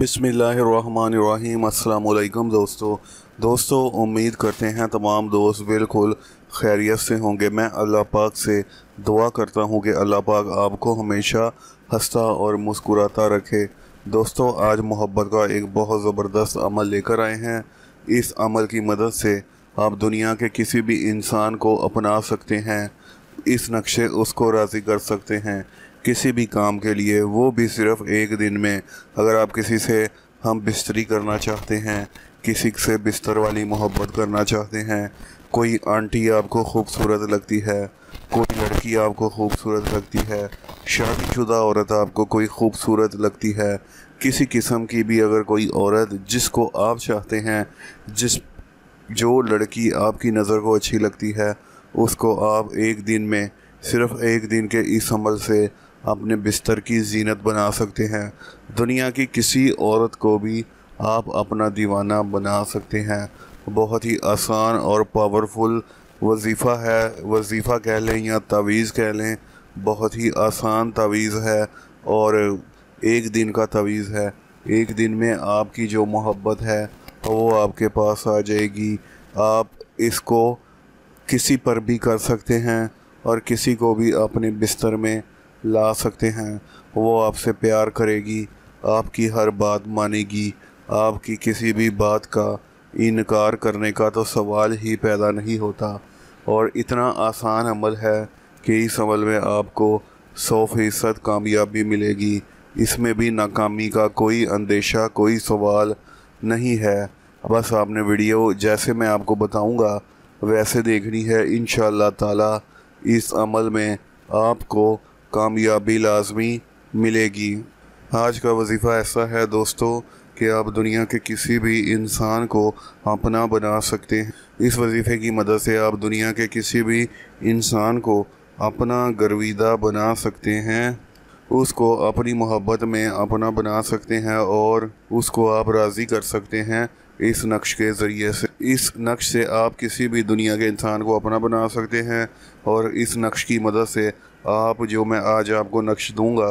बसमीम अल्लाम दोस्तों दोस्तों उम्मीद करते हैं तमाम दोस्त बिल्कुल खैरियत से होंगे मैं अल्लाह पाक से दुआ करता हूं कि अल्लाह पाक आपको हमेशा हंसता और मुस्कुराता रखे दोस्तों आज मोहब्बत का एक बहुत ज़बरदस्त अमल लेकर आए हैं इस अमल की मदद से आप दुनिया के किसी भी इंसान को अपना सकते हैं इस नक्शे उसको राज़ी कर सकते हैं किसी भी काम के लिए वो भी सिर्फ एक दिन में अगर आप किसी से हम बिस्तरी करना चाहते हैं किसी से बिस्तर वाली मोहब्बत करना चाहते हैं कोई आंटी आपको खूबसूरत लगती है कोई लड़की आपको खूबसूरत लगती है शादीशुदा औरत आपको कोई खूबसूरत लगती है किसी किस्म की भी अगर कोई औरत जिसको आप चाहते हैं जिस जो लड़की आपकी नज़र को अच्छी लगती है उसको आप एक दिन में सिर्फ एक दिन के इस अमल से अपने बिस्तर की जीनत बना सकते हैं दुनिया की किसी औरत को भी आप अपना दीवाना बना सकते हैं बहुत ही आसान और पावरफुल वजीफ़ा है वजीफ़ा कह लें या तावीज़ कह लें बहुत ही आसान तावीज़ है और एक दिन का तावीज़ है एक दिन में आपकी जो मोहब्बत है वो आपके पास आ जाएगी आप इसको किसी पर भी कर सकते हैं और किसी को भी अपने बिस्तर में ला सकते हैं वो आपसे प्यार करेगी आपकी हर बात मानेगी आपकी किसी भी बात का इनकार करने का तो सवाल ही पैदा नहीं होता और इतना आसान अमल है कि इस अमल में आपको सौ फीसद कामयाबी मिलेगी इसमें भी नाकामी का कोई अंदेशा कोई सवाल नहीं है बस आपने वीडियो जैसे मैं आपको बताऊंगा वैसे देखनी है इन ताला इस अमल में आपको कामयाबी लाजमी मिलेगी आज का वजीफ़ा ऐसा है दोस्तों कि आप दुनिया के किसी भी इंसान को अपना बना सकते हैं इस वजीफ़े की मदद से आप दुनिया के किसी भी इंसान को अपना गर्विदा बना सकते हैं उसको अपनी मोहब्बत में अपना बना सकते हैं और उसको आप राज़ी कर सकते हैं इस नक्श के ज़रिए से इस नक्श से आप किसी भी दुनिया के इंसान को अपना बना सकते हैं और इस नक्श की मदद से आप जो मैं आज आपको नक्श दूंगा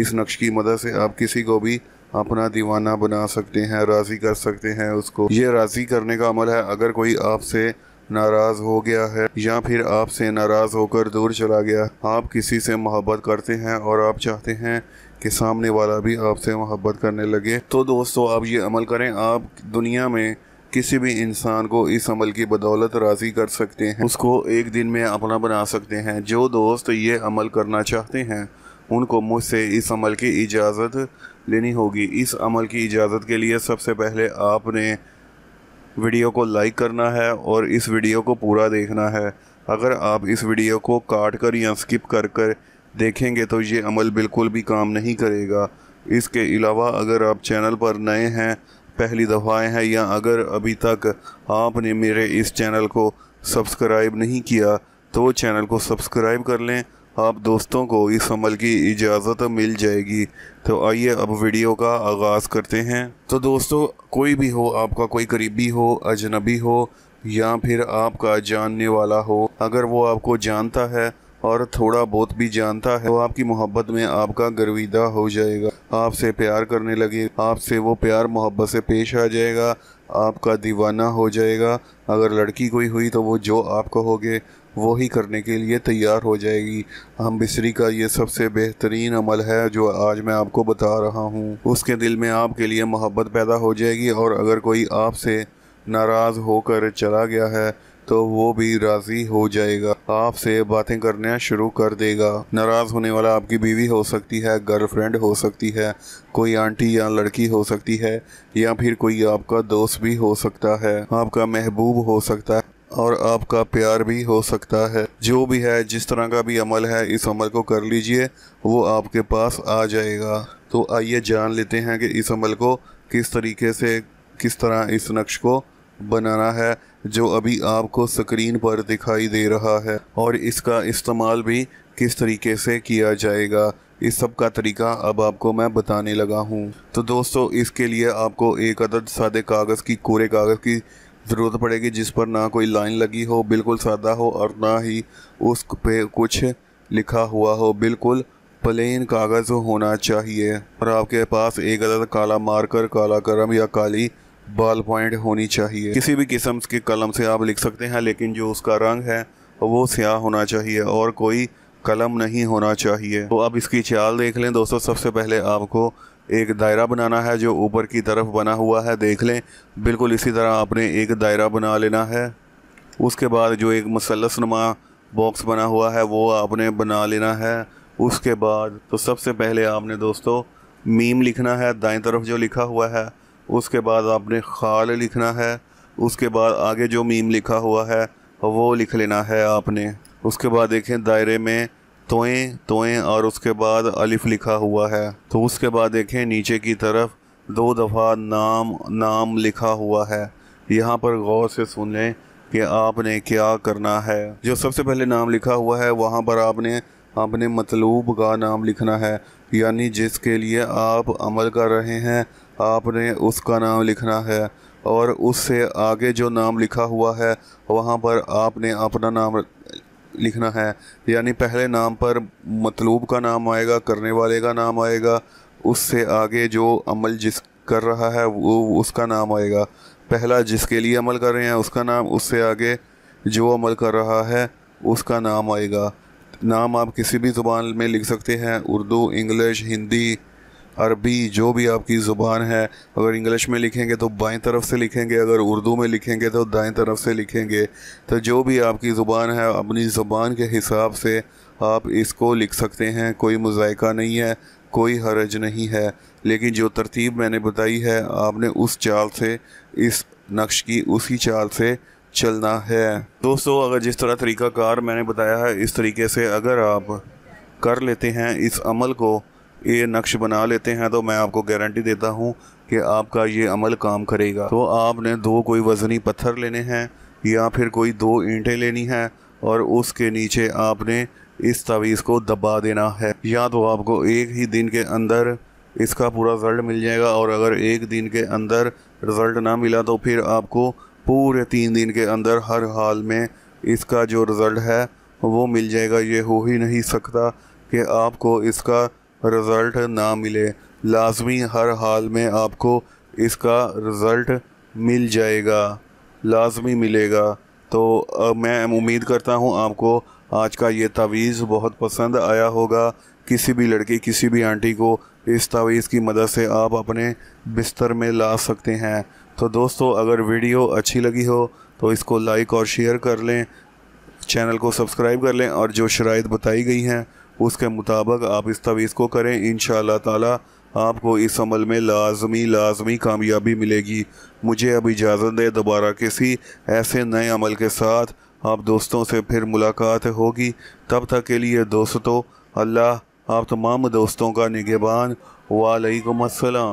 इस नक्श की मदद से आप किसी को भी अपना दीवाना बना सकते हैं राज़ी कर सकते हैं उसको ये राज़ी करने का अमल है अगर कोई आपसे नाराज़ हो गया है या फिर आपसे नाराज़ होकर दूर चला गया आप किसी से मोहब्बत करते हैं और आप चाहते हैं कि सामने वाला भी आपसे मोहब्बत करने लगे तो दोस्तों आप ये अमल करें आप दुनिया में किसी भी इंसान को इस अमल की बदौलत राज़ी कर सकते हैं उसको एक दिन में अपना बना सकते हैं जो दोस्त ये अमल करना चाहते हैं उनको मुझसे इस अमल की इजाज़त लेनी होगी इस अमल की इजाज़त के लिए सबसे पहले आपने वीडियो को लाइक करना है और इस वीडियो को पूरा देखना है अगर आप इस वीडियो को काट कर या स्किप कर कर देखेंगे तो ये अमल बिल्कुल भी काम नहीं करेगा इसके अलावा अगर आप चैनल पर नए हैं पहली दफ़ा आए हैं या अगर अभी तक आपने मेरे इस चैनल को सब्सक्राइब नहीं किया तो चैनल को सब्सक्राइब कर लें आप दोस्तों को इस अमल की इजाज़त मिल जाएगी तो आइए अब वीडियो का आगाज़ करते हैं तो दोस्तों कोई भी हो आपका कोई करीबी हो अजनबी हो या फिर आपका जानने वाला हो अगर वो आपको जानता है और थोड़ा बहुत भी जानता है वो तो आपकी मोहब्बत में आपका गर्विदा हो जाएगा आपसे प्यार करने लगे आपसे वो प्यार मोहब्बत से पेश आ जाएगा आपका दीवाना हो जाएगा अगर लड़की कोई हुई तो वो जो आप कहोगे वो ही करने के लिए तैयार हो जाएगी हम बिसरी का ये सबसे बेहतरीन अमल है जो आज मैं आपको बता रहा हूँ उसके दिल में आपके लिए मोहब्बत पैदा हो जाएगी और अगर कोई आपसे नाराज़ होकर चला गया है तो वो भी राजी हो जाएगा आपसे बातें करना शुरू कर देगा नाराज होने वाला आपकी बीवी हो सकती है गर्लफ्रेंड हो सकती है कोई आंटी या लड़की हो सकती है या फिर कोई आपका दोस्त भी हो सकता है आपका महबूब हो सकता है और आपका प्यार भी हो सकता है जो भी है जिस तरह का भी अमल है इस अमल को कर लीजिए वो आपके पास आ जाएगा तो आइए जान लेते हैं कि इस अमल को किस तरीके से किस तरह इस नक्श को बनाना है जो अभी आपको स्क्रीन पर दिखाई दे रहा है और इसका इस्तेमाल भी किस तरीके से किया जाएगा इस सब का तरीका अब आपको मैं बताने लगा हूँ तो दोस्तों इसके लिए आपको एक अदद सादे कागज़ की कोरे कागज़ की ज़रूरत पड़ेगी जिस पर ना कोई लाइन लगी हो बिल्कुल सादा हो और ना ही उस पे कुछ लिखा हुआ हो बिल्कुल प्लेन कागज़ होना चाहिए और आपके पास एक अदद काला मार्कर काला कलम या काली बाल पॉइंट होनी चाहिए किसी भी किस्म के कलम से आप लिख सकते हैं लेकिन जो उसका रंग है वो स्याह होना चाहिए और कोई कलम नहीं होना चाहिए तो अब इसकी चाल देख लें दोस्तों सबसे पहले आपको एक दायरा बनाना है जो ऊपर की तरफ बना हुआ है देख लें बिल्कुल इसी तरह आपने एक दायरा बना लेना है उसके बाद जो एक मुसलस नुमा बॉक्स बना हुआ है वो आपने बना लेना है उसके बाद तो सबसे पहले आपने दोस्तों मीम लिखना है दाएं तरफ जो लिखा हुआ है उसके बाद आपने खाल लिखना है उसके बाद आगे जो मीम लिखा हुआ है वो लिख लेना है आपने उसके बाद देखें दायरे में तोएं तोएं और उसके बाद अलिफ लिखा हुआ है तो उसके बाद देखें नीचे की तरफ दो दफ़ा नाम नाम लिखा हुआ है यहाँ पर गौर से सुन लें कि आपने क्या करना है जो सबसे पहले नाम लिखा हुआ है वहाँ पर आपने आपने मतलूब का नाम लिखना है यानी जिसके लिए आप अमल कर रहे हैं आपने उसका नाम लिखना है और उससे आगे जो नाम लिखा हुआ है वहाँ पर आपने अपना नाम लिखना है यानी पहले नाम पर मतलूब का नाम आएगा करने वाले का नाम आएगा उससे आगे जो अमल जिस कर रहा है वो उसका नाम आएगा पहला जिसके लिए अमल कर रहे हैं उसका नाम उससे आगे जो अमल कर रहा है उसका नाम आएगा नाम आप किसी भी ज़ुबान में लिख सकते हैं उर्दू इंग्लिश हिंदी अरबी जो भी आपकी ज़ुबान है अगर इंग्लिश में लिखेंगे तो बाएं तरफ से लिखेंगे अगर उर्दू में लिखेंगे तो दाएं तरफ से लिखेंगे तो जो भी आपकी ज़ुबान है अपनी ज़ुबान के हिसाब से आप इसको लिख सकते हैं कोई मज़ायका नहीं है कोई हरज नहीं है लेकिन जो तरतीब मैंने बताई है आपने उस चाल से इस नक्श की उसी चाल से चलना है दोस्तों अगर जिस तरह तरीका कार मैंने बताया है इस तरीके से अगर आप कर लेते हैं इस अमल को ये नक्श बना लेते हैं तो मैं आपको गारंटी देता हूँ कि आपका ये अमल काम करेगा तो आपने दो कोई वज़नी पत्थर लेने हैं या फिर कोई दो ईंटें लेनी है और उसके नीचे आपने इस तवीज़ को दबा देना है या तो आपको एक ही दिन के अंदर इसका पूरा रिज़ल्ट मिल जाएगा और अगर एक दिन के अंदर रिज़ल्ट ना मिला तो फिर आपको पूरे तीन दिन के अंदर हर हाल में इसका जो रिज़ल्ट है वो मिल जाएगा ये हो ही नहीं सकता कि आपको इसका रिज़ल्ट ना मिले लाजमी हर हाल में आपको इसका रिज़ल्ट मिल जाएगा लाजमी मिलेगा तो मैं उम्मीद करता हूँ आपको आज का ये तवीज़ बहुत पसंद आया होगा किसी भी लड़की किसी भी आंटी को इस तवीज़ की मदद से आप अपने बिस्तर में ला सकते हैं तो दोस्तों अगर वीडियो अच्छी लगी हो तो इसको लाइक और शेयर कर लें चैनल को सब्सक्राइब कर लें और जो शराइ बताई गई हैं उसके मुताबिक आप इस तवीज़ को करें इन ताला आपको इस अमल में लाजमी लाजमी कामयाबी मिलेगी मुझे अब इजाज़त दे दोबारा किसी ऐसे नए अमल के साथ आप दोस्तों से फिर मुलाकात होगी तब तक के लिए दोस्तों अल्लाह आप तमाम दोस्तों का निगेबान वालेकुम असलम